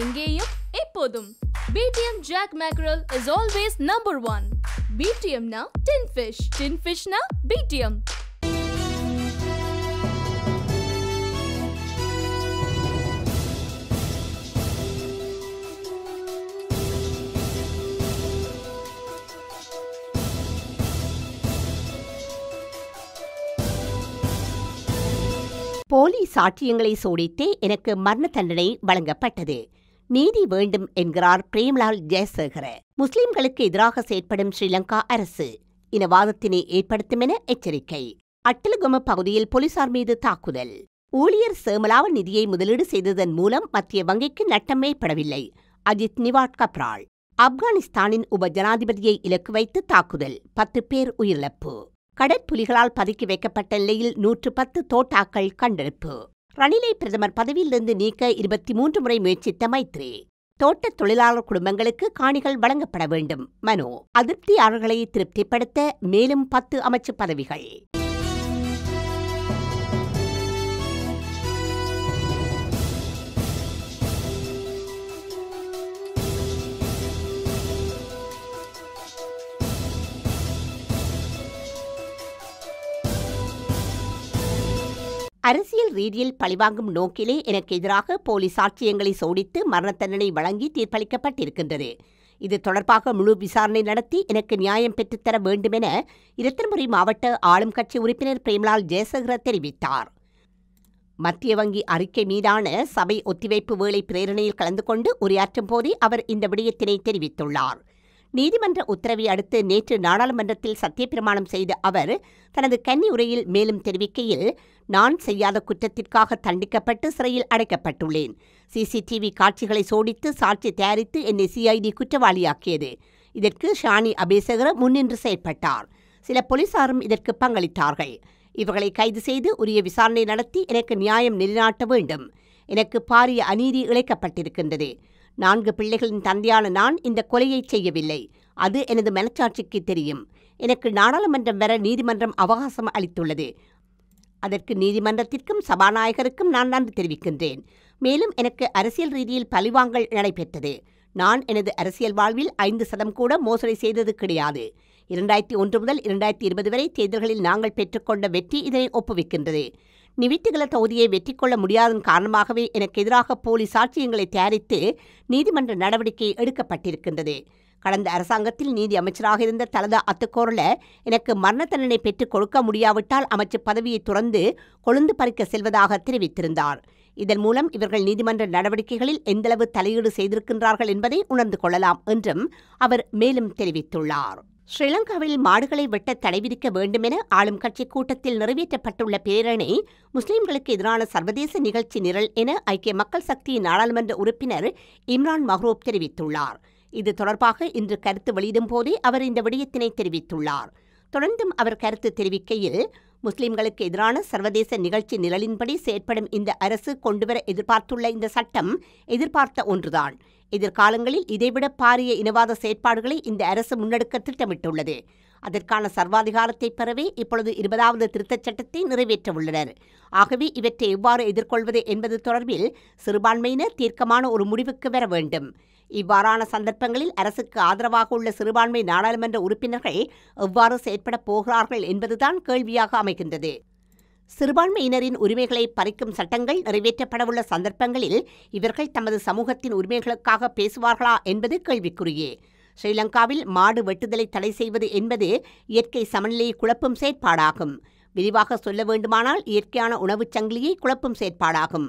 எங்கேயும் எப்போதும் PTM Jack mackerel is always number one பிடிஎம்னா டின் ஃபிஷ் டின் ஃபிஷ்னா பிடிஎம் போலி சாட்சியங்களை சோடித்தே எனக்கு மரண தண்டனை வழங்கப்பட்டது நீதி வேண்டும் என்கிறார் பிரேம்லால் ஜெயசேகர முஸ்லிம்களுக்கு எதிராக செயற்படும் ஸ்ரீலங்கா அரசு இனவாதத்தினை ஏற்படுத்தும் என எச்சரிக்கை அட்டலகும பகுதியில் போலீசார் மீது தாக்குதல் ஊழியர் சேமலாவ நிதியை முதலீடு செய்ததன் மூலம் மத்திய வங்கிக்கு நட்டம் ஏற்படவில்லை அஜித் நிவாட் கப்ரால் ஆப்கானிஸ்தானின் உப ஜனாதிபதியை இலக்கு வைத்து தாக்குதல் பத்து பேர் உயிரிழப்பு கடற்புலிகளால் பதுக்கி வைக்கப்பட்ட நிலையில் நூற்று பத்து தோட்டாக்கள் கண்டெடுப்பு ரணிலை பிரதமர் பதவியிலிருந்து நீக்க இருபத்தி மூன்று முறை முயற்சித்த மைத்ரி தோட்ட தொழிலாளர் குடும்பங்களுக்கு காணிகள் வழங்கப்பட வேண்டும் மனு அதிருப்தியாளர்களை திருப்திப்படுத்த மேலும் பத்து அமைச்சு பதவிகள் அரசியல் ரீதியில் பழிவாங்கும் நோக்கிலே எனக்கு எதிராக போலீஸ் சாட்சியங்களை சோடித்து மரண தண்டனை வழங்கி தீர்ப்பளிக்கப்பட்டிருக்கின்றது இது தொடர்பாக முழு விசாரணை நடத்தி எனக்கு நியாயம் பெற்றுத்தர வேண்டுமென இரத்தன்புரி மாவட்ட ஆளும் கட்சி உறுப்பினர் பிரேம்லால் ஜெயசகர தெரிவித்தார் மத்திய வங்கி அறிக்கை மீதான சபை ஒத்திவைப்பு வேலை பிரேரணையில் கலந்து கொண்டு உரையாற்றும் போதே அவர் இந்த விடயத்தினை தெரிவித்துள்ளார் நீதிமன்ற உத்தரவை அடுத்து நேற்று நாடாளுமன்றத்தில் சத்தியப்பிரமாணம் செய்த அவர் தனது கன்னி உரையில் மேலும் தெரிவிக்கையில் நான் செய்யாத குற்றத்திற்காக தண்டிக்கப்பட்டு சிறையில் அடைக்கப்பட்டுள்ளேன் சிசிடிவி காட்சிகளை சோடித்து சாட்சி தயாரித்து என்னை சிஐடி குற்றவாளியாக்கியது இதற்கு ஷானி அபேசகர முன்னின்று செயல்பட்டார் சில போலீசாரும் இதற்கு பங்களித்தார்கள் இவர்களை கைது செய்து உரிய விசாரணை நடத்தி எனக்கு நியாயம் நிலைநாட்ட வேண்டும் எனக்கு பாரிய அநீதி இழைக்கப்பட்டிருக்கின்றது நான்கு பிள்ளைகளின் தந்தையான நான் இந்த கொலையை செய்யவில்லை அது எனது மனச்சாட்சிக்கு தெரியும் எனக்கு நாடாளுமன்றம் வர நீதிமன்றம் அவகாசம் அளித்துள்ளது அதற்கு நீதிமன்றத்திற்கும் சபாநாயகருக்கும் நான் நன்றி தெரிவிக்கின்றேன் மேலும் எனக்கு அரசியல் ரீதியில் பழிவாங்கல் நடைபெற்றது நான் எனது அரசியல் வாழ்வில் ஐந்து சதம் கூட மோசடி செய்தது கிடையாது இரண்டாயிரத்தி ஒன்று முதல் இரண்டாயிரத்தி இருபது வரை தேர்தல்களில் நாங்கள் பெற்றுக்கொண்ட வெற்றி இதனை ஒப்புவிக்கின்றது நிவித்திகல தொகுதியை வெற்றி கொள்ள முடியாதன் காரணமாகவே எனக்கு எதிராக போலி சாட்சியங்களை தயாரித்து நீதிமன்ற நடவடிக்கை எடுக்கப்பட்டிருக்கின்றது கடந்த அரசாங்கத்தில் நீதி அமைச்சராக இருந்த தலதா அத்துக்கோரல எனக்கு மரண தண்டனை பெற்றுக் கொடுக்க முடியாவிட்டால் அமைச்சர் பதவியை துறந்து கொழுந்து பறிக்க செல்வதாக தெரிவித்திருந்தார் இதன் மூலம் இவர்கள் நீதிமன்ற நடவடிக்கைகளில் எந்தளவு தலையீடு செய்திருக்கின்றார்கள் என்பதை உணர்ந்து கொள்ளலாம் என்றும் அவர் மேலும் தெரிவித்துள்ளார் ஸ்ரீலங்காவில் மாடுகளை வெட்ட தடை விதிக்க வேண்டும் என ஆளும் கட்சி கூட்டத்தில் நிறைவேற்றப்பட்டுள்ள பேரணி முஸ்லிம்களுக்கு எதிரான சர்வதேச நிகழ்ச்சி நிரல் என ஐக்கிய மக்கள் சக்தி நாடாளுமன்ற உறுப்பினர் இம்ரான் மஹ்ரூப் தெரிவித்துள்ளார் இது தொடர்பாக இன்று கருத்து வெளியிடும் போதே அவர் இந்த விடயத்தினை தெரிவித்துள்ளார் தொடர்ந்தும் அவர் கருத்து தெரிவிக்கையில் முஸ்லிம்களுக்கு எதிரான சர்வதேச நிகழ்ச்சி நிழலின்படி செயற்படும் இந்த அரசு கொண்டுவர எதிர்பார்த்துள்ள இந்த சட்டம் எதிர்பார்த்த ஒன்றுதான் எதிர்காலங்களில் இதைவிட பாரிய இனவாத செயற்பாடுகளை இந்த அரசு முன்னெடுக்க திட்டமிட்டுள்ளது அதற்கான சர்வாதிகாரத்தை பெறவே இப்பொழுது இருபதாவது திருத்தச் சட்டத்தை நிறைவேற்ற உள்ளனர் ஆகவே இவற்றை எவ்வாறு எதிர்கொள்வது என்பது தொடர்பில் சிறுபான்மையினர் தீர்க்கமான ஒரு முடிவுக்கு வர வேண்டும் இவ்வாறான சந்தர்ப்பங்களில் அரசுக்கு ஆதரவாக உள்ள சிறுபான்மை நாடாளுமன்ற உறுப்பினர்கள் எவ்வாறு செயற்பட போகிறார்கள் என்பதுதான் கேள்வியாக அமைகின்றது சிறுபான்மையினரின் உரிமைகளை பறிக்கும் சட்டங்கள் நிறைவேற்றப்படவுள்ள சந்தர்ப்பங்களில் இவர்கள் தமது சமூகத்தின் உரிமைகளுக்காக பேசுவார்களா என்பது கேள்விக்குரியே ஸ்ரீலங்காவில் மாடு வெட்டுதலை தடை செய்வது என்பது இயற்கை சமநிலையை குழப்பும் செயற்பாடாகும் விரிவாக சொல்ல வேண்டுமானால் இயற்கையான உணவுச் சங்கிலியை குழப்பும் செயற்பாடாகும்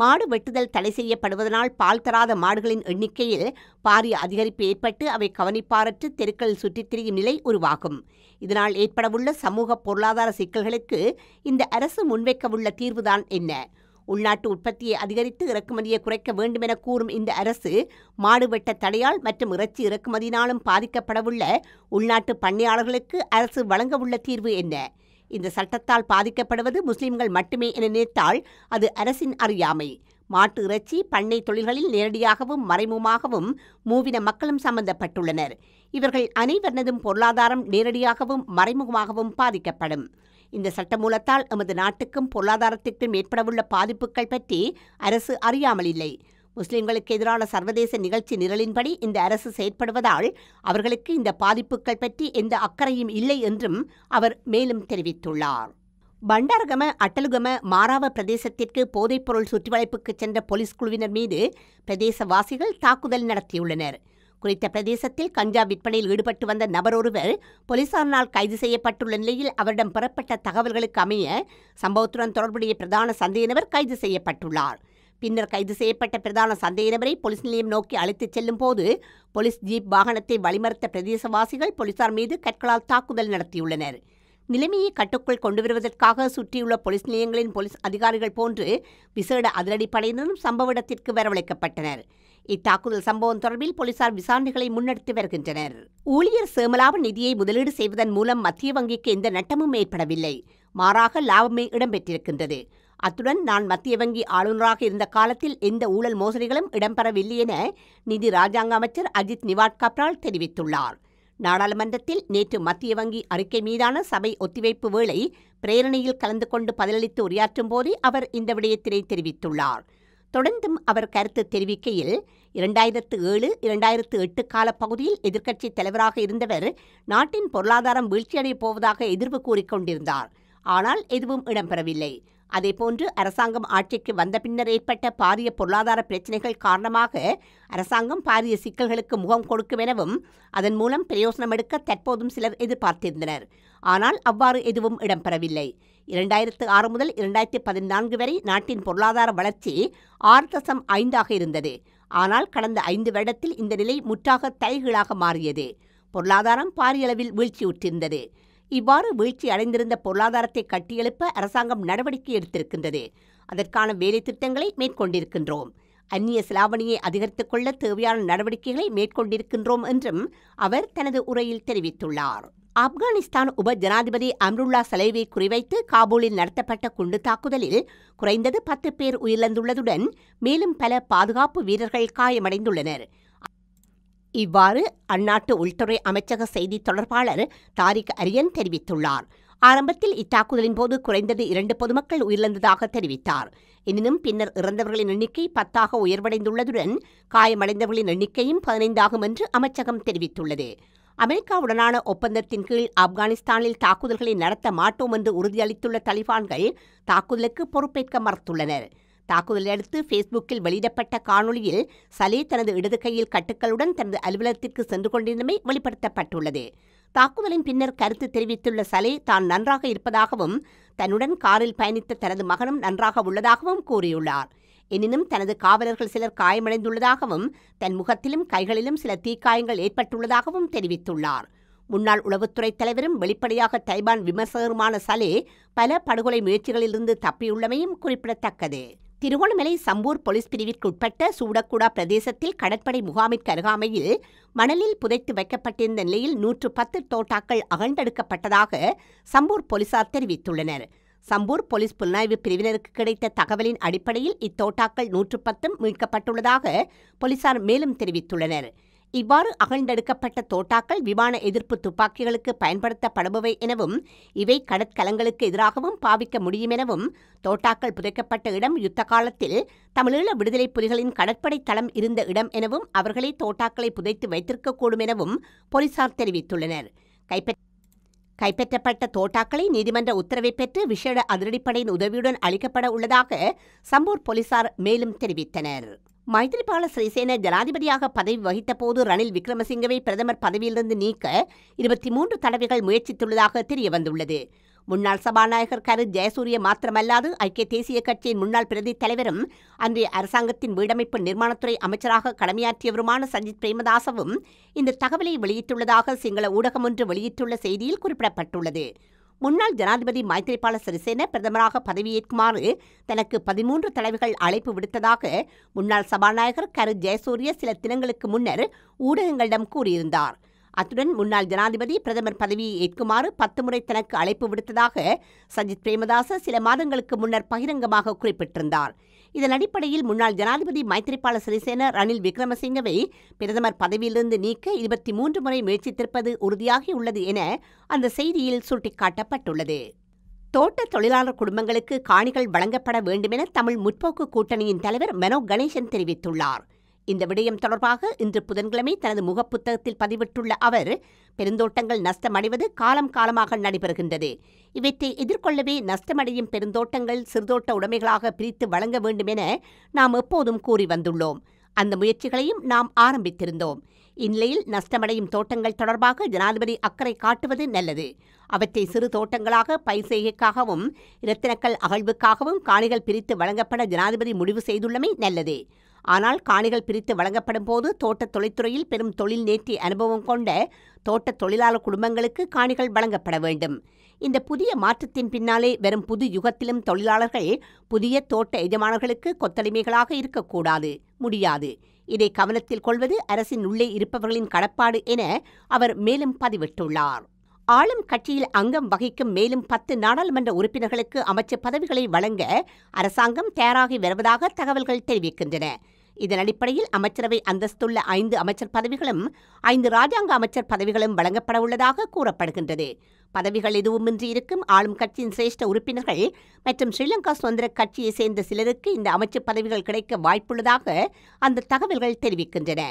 மாடு வெட்டுதல் தடை செய்யப்படுவதனால் பால் தராத மாடுகளின் எண்ணிக்கையில் பாரிய அதிகரிப்பு ஏற்பட்டு அவை கவனிப்பாரற்று தெருக்களில் சுற்றித் திரியும் நிலை உருவாகும் இதனால் ஏற்படவுள்ள சமூக பொருளாதார சிக்கல்களுக்கு இந்த அரசு முன்வைக்கவுள்ள தீர்வுதான் என்ன உள்நாட்டு உற்பத்தியை அதிகரித்து இறக்குமதியை குறைக்க வேண்டும் என கூறும் இந்த அரசு மாடுவெட்ட தடையால் மற்றும் இறைச்சி இறக்குமதியினாலும் பாதிக்கப்படவுள்ள உள்நாட்டு பண்ணையாளர்களுக்கு அரசு வழங்கவுள்ள தீர்வு என்ன இந்த சட்டத்தால் பாதிக்கப்படுவது முஸ்லிம்கள் மட்டுமே என நினைத்தால் அது அரசின் அறியாமை மாட்டு இறைச்சி பண்ணை தொழில்களில் நேரடியாகவும் மறைமுகமாகவும் மூவின மக்களும் சம்பந்தப்பட்டுள்ளனர் இவர்கள் அனைவரினதும் பொருளாதாரம் நேரடியாகவும் மறைமுகமாகவும் பாதிக்கப்படும் இந்த சட்டமூலத்தால் எமது நாட்டுக்கும் பொருளாதாரத்திற்கும் ஏற்படவுள்ள பாதிப்புகள் பற்றி அரசு அறியாமல் இல்லை முஸ்லிம்களுக்கு எதிரான சர்வதேச நிகழ்ச்சி நிரலின்படி இந்த அரசு செயற்படுவதால் அவர்களுக்கு இந்த பாதிப்புகள் பற்றி எந்த அக்கறையும் இல்லை என்றும் அவர் மேலும் தெரிவித்துள்ளார் பண்டாரகம அட்டலுகம மாறாவ பிரதேசத்திற்கு போதைப்பொருள் சுற்றிவளைப்புக்கு சென்ற போலீஸ் குழுவினர் மீது பிரதேசவாசிகள் தாக்குதல் நடத்தியுள்ளனர் குறித்த பிரதேசத்தில் கஞ்சா விற்பனையில் ஈடுபட்டு வந்த நபர் ஒருவர் போலீசாரினால் கைது செய்யப்பட்டுள்ள நிலையில் அவரிடம் பெறப்பட்ட தகவல்களுக்கு அமைய சம்பவத்துடன் தொடர்புடைய பிரதான சந்தேக நபர் கைது செய்யப்பட்டுள்ளார் பின்னர் கைது செய்யப்பட்ட பிரதான சந்தேக நபரை போலீஸ் நிலையம் நோக்கி அழைத்துச் செல்லும் போது போலீஸ் ஜீப் வாகனத்தை வழிமறுத்த பிரதேசவாசிகள் போலீசார் மீது கற்களால் தாக்குதல் நடத்தியுள்ளனர் நிலைமையை கட்டுக்குள் கொண்டு வருவதற்காக சுற்றியுள்ள போலீஸ் நிலையங்களின் போலீஸ் அதிகாரிகள் போன்று விசேட அதிரடிப்படையினரும் சம்பவ இடத்திற்கு வரவழைக்கப்பட்டனர் இத்தாக்குதல் சம்பவம் தொடர்பில் போலீசார் விசாரணைகளை முன்னெடுத்து வருகின்றனர் ஊழியர் சேமலாப நிதியை முதலீடு செய்வதன் மூலம் மத்திய வங்கிக்கு எந்த நட்டமும் ஏற்படவில்லை மாறாக லாபமே இடம்பெற்றிருக்கின்றது அத்துடன் நான் மத்திய வங்கி ஆளுநராக இருந்த காலத்தில் எந்த ஊழல் மோசடிகளும் இடம்பெறவில்லை என நிதி ராஜாங்க அமைச்சர் அஜித் நிவாட் கப்ரால் தெரிவித்துள்ளார் நாடாளுமன்றத்தில் நேற்று மத்திய வங்கி அறிக்கை மீதான சபை ஒத்திவைப்பு வேளை பிரேரணையில் கலந்து கொண்டு பதிலளித்து உரையாற்றும் போதே அவர் இந்த விடயத்தினை தெரிவித்துள்ளார் தொடர்ந்தும் அவர் கருத்து தெரிவிக்கையில் இரண்டாயிரத்து ஏழு இரண்டாயிரத்து எட்டு கால பகுதியில் எதிர்க்கட்சித் தலைவராக இருந்தவர் நாட்டின் பொருளாதாரம் வீழ்ச்சியடையப் போவதாக எதிர்வு கூறிக்கொண்டிருந்தார் ஆனால் எதுவும் இடம்பெறவில்லை அதேபோன்று அரசாங்கம் ஆட்சிக்கு வந்த பின்னர் ஏற்பட்ட பாரிய பொருளாதார பிரச்சினைகள் காரணமாக அரசாங்கம் பாரிய சிக்கல்களுக்கு முகம் கொடுக்கும் எனவும் அதன் மூலம் பிரயோசனம் எடுக்க தற்போதும் சிலர் எதிர்பார்த்திருந்தனர் ஆனால் அவ்வாறு எதுவும் இடம்பெறவில்லை இரண்டாயிரத்து ஆறு முதல் இரண்டாயிரத்தி பதினான்கு வரை நாட்டின் பொருளாதார வளர்ச்சி ஆறு தசம் ஐந்தாக இருந்தது ஆனால் கடந்த ஐந்து வருடத்தில் இந்த நிலை முற்றாக தலைகீழாக மாறியது பொருளாதாரம் பாரியளவில் வீழ்ச்சியுற்றிருந்தது இவ்வாறு வீழ்ச்சி அடைந்திருந்த பொருளாதாரத்தை கட்டியெழுப்ப அரசாங்கம் நடவடிக்கை எடுத்திருக்கின்றது அதற்கான வேலை திட்டங்களை மேற்கொண்டிருக்கின்றோம் அந்நிய செலாவணியை அதிகரித்துக் கொள்ள தேவையான நடவடிக்கைகளை மேற்கொண்டிருக்கின்றோம் என்றும் அவர் தனது உரையில் தெரிவித்துள்ளார் ஆப்கானிஸ்தான் உப ஜனாதிபதி அம்ருல்லா சலைவை குறிவைத்து காபூலில் நடத்தப்பட்ட குண்டு தாக்குதலில் குறைந்தது பத்து பேர் உயிரிழந்துள்ளதுடன் மேலும் பல பாதுகாப்பு வீரர்கள் காயமடைந்துள்ளனர் இவ்வாறு அந்நாட்டு உள்துறை அமைச்சக செய்தி தொடர்பாளர் தாரிக் அரியன் தெரிவித்துள்ளார் ஆரம்பத்தில் இத்தாக்குதலின் போது குறைந்தது இரண்டு பொதுமக்கள் உயிரிழந்ததாக தெரிவித்தார் எனினும் பின்னர் இறந்தவர்களின் எண்ணிக்கை பத்தாக உயர்வடைந்துள்ளதுடன் காயமடைந்தவர்களின் எண்ணிக்கையும் பதினைந்தாகும் என்று அமைச்சகம் தெரிவித்துள்ளது அமெரிக்காவுடனான ஒப்பந்தத்தின் கீழ் ஆப்கானிஸ்தானில் தாக்குதல்களை நடத்த மாட்டோம் என்று உறுதியளித்துள்ள தலிபான்கள் தாக்குதலுக்கு பொறுப்பேற்க மறுத்துள்ளனர் தாக்குதலையடுத்து ஃபேஸ்புக்கில் வெளியிடப்பட்ட காணொலியில் சலே தனது இடது கையில் கட்டுக்களுடன் தனது அலுவலகத்திற்கு சென்று கொண்டிருந்தமை வெளிப்படுத்தப்பட்டுள்ளது தாக்குதலின் பின்னர் கருத்து தெரிவித்துள்ள சலே தான் நன்றாக இருப்பதாகவும் தன்னுடன் காரில் பயணித்த தனது மகனும் நன்றாக உள்ளதாகவும் கூறியுள்ளார் எனினும் தனது காவலர்கள் சிலர் காயமடைந்துள்ளதாகவும் தன் முகத்திலும் கைகளிலும் சில தீக்காயங்கள் ஏற்பட்டுள்ளதாகவும் தெரிவித்துள்ளார் முன்னாள் உளவுத்துறை தலைவரும் வெளிப்படையாக தைபான் விமர்சகருமான சலே பல படுகொலை முயற்சிகளிலிருந்து தப்பியுள்ளமையும் குறிப்பிடத்தக்கது திருகோணமலை சம்பூர் போலீஸ் பிரிவிற்குட்பட்ட சூடக்குடா பிரதேசத்தில் கடற்படை முகாமிற்கு அருகாமையில் மணலில் புதைத்து வைக்கப்பட்டிருந்த நிலையில் நூற்று பத்து தோட்டாக்கள் அகழ்ந்தெடுக்கப்பட்டதாக சம்பூர் போலீசார் தெரிவித்துள்ளனர் சம்பூர் போலீஸ் புலனாய்வு பிரிவினருக்கு கிடைத்த தகவலின் அடிப்படையில் இத்தோட்டாக்கள் நூற்று பத்தும் மீட்கப்பட்டுள்ளதாக போலீசார் மேலும் தெரிவித்துள்ளனர் இவ்வாறு அகழ்ந்தெடுக்கப்பட்ட தோட்டாக்கள் விமான எதிர்ப்பு துப்பாக்கிகளுக்கு பயன்படுத்தப்படுபவை எனவும் இவை கடற்கலங்களுக்கு எதிராகவும் பாவிக்க முடியும் எனவும் தோட்டாக்கள் புதைக்கப்பட்ட இடம் யுத்த காலத்தில் தமிழீழ விடுதலை புலிகளின் கடற்படை தளம் இருந்த இடம் எனவும் அவர்களே தோட்டாக்களை புதைத்து வைத்திருக்கக்கூடும் எனவும் போலீசார் தெரிவித்துள்ளனர் கைப்பற்றப்பட்ட தோட்டாக்களை நீதிமன்ற உத்தரவை பெற்று விசேட அதிரடிப்படையின் உதவியுடன் அளிக்கப்பட உள்ளதாக சம்பூர் போலீசார் மேலும் தெரிவித்தனர் மைத்ரிபால சிறிசேன ஜனாதிபதியாக பதவி வகித்த போது ரணில் விக்ரமசிங்கவை பிரதமர் பதவியிலிருந்து நீக்க இருபத்தி மூன்று தடவைகள் முயற்சித்துள்ளதாக தெரியவந்துள்ளது முன்னாள் சபாநாயகர் கரு ஜெயசூரிய மாத்திரமல்லாது ஐக்கிய தேசிய கட்சியின் முன்னாள் பிரதி தலைவரும் அன்றைய அரசாங்கத்தின் வீடமைப்பு நிர்மாணத்துறை அமைச்சராக கடமையாற்றியவருமான சஜித் பிரேமதாசவும் இந்த தகவலை வெளியிட்டுள்ளதாக சிங்கள ஊடகம் ஒன்று வெளியிட்டுள்ள செய்தியில் குறிப்பிடப்பட்டுள்ளது முன்னாள் ஜனாதிபதி மைத்ரிபால சிறிசேன பிரதமராக பதவியேற்குமாறு தனக்கு பதிமூன்று தலைவர்கள் அழைப்பு விடுத்ததாக முன்னாள் சபாநாயகர் கரு ஜெயசூரிய சில தினங்களுக்கு முன்னர் ஊடகங்களிடம் கூறியிருந்தார் அத்துடன் முன்னாள் ஜனாதிபதி பிரதமர் பதவியை ஏற்குமாறு பத்து முறை தனக்கு அழைப்பு விடுத்ததாக சஜித் பிரேமதாச சில மாதங்களுக்கு முன்னர் பகிரங்கமாக குறிப்பிட்டிருந்தார் இதன் அடிப்படையில் முன்னாள் ஜனாதிபதி மைத்திரிபால சிறிசேன ரணில் விக்ரமசிங்கவை பிரதமர் பதவியிலிருந்து நீக்க இருபத்தி மூன்று முறை முயற்சித்திருப்பது உறுதியாகியுள்ளது என அந்த செய்தியில் சுட்டிக்காட்டப்பட்டுள்ளது தோட்ட தொழிலாளர் குடும்பங்களுக்கு காணிகள் வழங்கப்பட வேண்டுமென தமிழ் முற்போக்கு கூட்டணியின் தலைவர் மெனோ கணேசன் தெரிவித்துள்ளார் இந்த விடயம் தொடர்பாக இன்று புதன்கிழமை தனது முகப்புத்தகத்தில் பதிவிட்டுள்ள அவர் பெருந்தோட்டங்கள் நஷ்டமடைவது காலம் காலமாக நடைபெறுகின்றது இவற்றை எதிர்கொள்ளவே நஷ்டமடையும் பெருந்தோட்டங்கள் சிறுதோட்ட உடைமைகளாக பிரித்து வழங்க வேண்டும் என நாம் எப்போதும் கூறி வந்துள்ளோம் அந்த முயற்சிகளையும் நாம் ஆரம்பித்திருந்தோம் இந்நிலையில் நஷ்டமடையும் தோட்டங்கள் தொடர்பாக ஜனாதிபதி அக்கறை காட்டுவது நல்லது அவற்றை சிறு தோட்டங்களாக பயிர் செய்கைக்காகவும் இரத்தினக்கல் அகழ்வுக்காகவும் காணிகள் பிரித்து வழங்கப்பட ஜனாதிபதி முடிவு செய்துள்ளமை நல்லது ஆனால் காணிகள் பிரித்து வழங்கப்படும் போது தோட்ட தொழில்துறையில் பெரும் தொழில் நேற்றி அனுபவம் கொண்ட தோட்ட தொழிலாளர் குடும்பங்களுக்கு காணிகள் வழங்கப்பட வேண்டும் இந்த புதிய மாற்றத்தின் பின்னாலே வெறும் புது யுகத்திலும் தொழிலாளர்கள் புதிய தோட்ட எஜமானர்களுக்கு கொத்தடிமைகளாக இருக்கக்கூடாது முடியாது இதை கவனத்தில் கொள்வது அரசின் உள்ளே இருப்பவர்களின் கடப்பாடு என அவர் மேலும் பதிவிட்டுள்ளார் ஆளும் கட்சியில் அங்கம் வகிக்கும் மேலும் பத்து நாடாளுமன்ற உறுப்பினர்களுக்கு அமைச்சர் பதவிகளை வழங்க அரசாங்கம் தயாராகி வருவதாக தகவல்கள் தெரிவிக்கின்றன இதன் அடிப்படையில் அமைச்சரவை அந்தஸ்துள்ள ஐந்து அமைச்சர் பதவிகளும் ஐந்து ராஜாங்க அமைச்சர் பதவிகளும் வழங்கப்பட உள்ளதாக கூறப்படுகின்றது பதவிகள் எதுவுமின்றி இருக்கும் ஆளும் கட்சியின் சிரேஷ்ட உறுப்பினர்கள் மற்றும் ஸ்ரீலங்கா சுதந்திர கட்சியை சேர்ந்த சிலருக்கு இந்த அமைச்சர் பதவிகள் கிடைக்க வாய்ப்புள்ளதாக அந்த தகவல்கள் தெரிவிக்கின்றன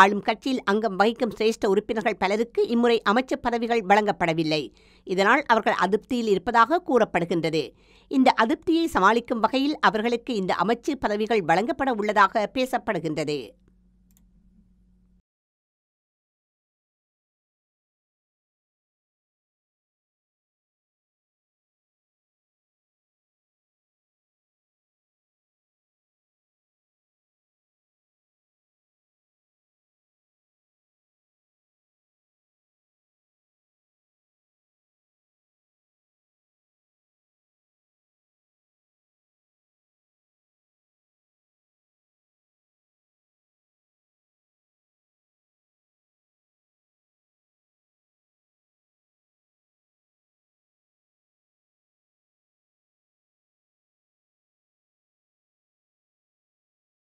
ஆளும் கட்சியில் அங்கம் வகிக்கும் சிரேஷ்ட உறுப்பினர்கள் பலருக்கு இம்முறை அமைச்சர் பதவிகள் வழங்கப்படவில்லை இதனால் அவர்கள் அதிருப்தியில் இருப்பதாக கூறப்படுகின்றது இந்த அதிருப்தியை சமாளிக்கும் வகையில் அவர்களுக்கு இந்த அமைச்சு பதவிகள் வழங்கப்பட உள்ளதாக பேசப்படுகின்றது